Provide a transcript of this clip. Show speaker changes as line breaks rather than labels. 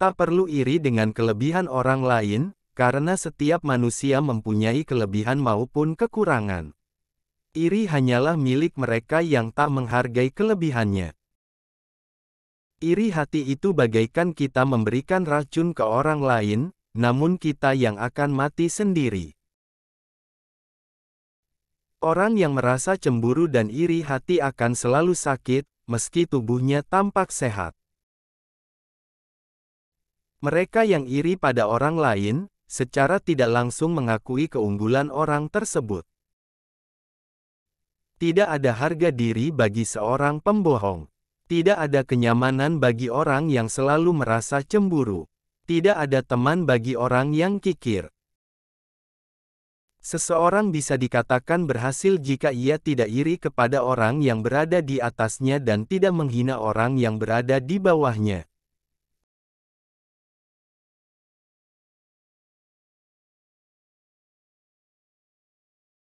Tak perlu iri dengan kelebihan orang lain, karena setiap manusia mempunyai kelebihan maupun kekurangan. Iri hanyalah milik mereka yang tak menghargai kelebihannya. Iri hati itu bagaikan kita memberikan racun ke orang lain, namun kita yang akan mati sendiri. Orang yang merasa cemburu dan iri hati akan selalu sakit, meski tubuhnya tampak sehat. Mereka yang iri pada orang lain, secara tidak langsung mengakui keunggulan orang tersebut. Tidak ada harga diri bagi seorang pembohong. Tidak ada kenyamanan bagi orang yang selalu merasa cemburu. Tidak ada teman bagi orang yang kikir. Seseorang bisa dikatakan berhasil jika ia tidak iri kepada orang yang berada di atasnya dan tidak menghina orang yang berada di bawahnya.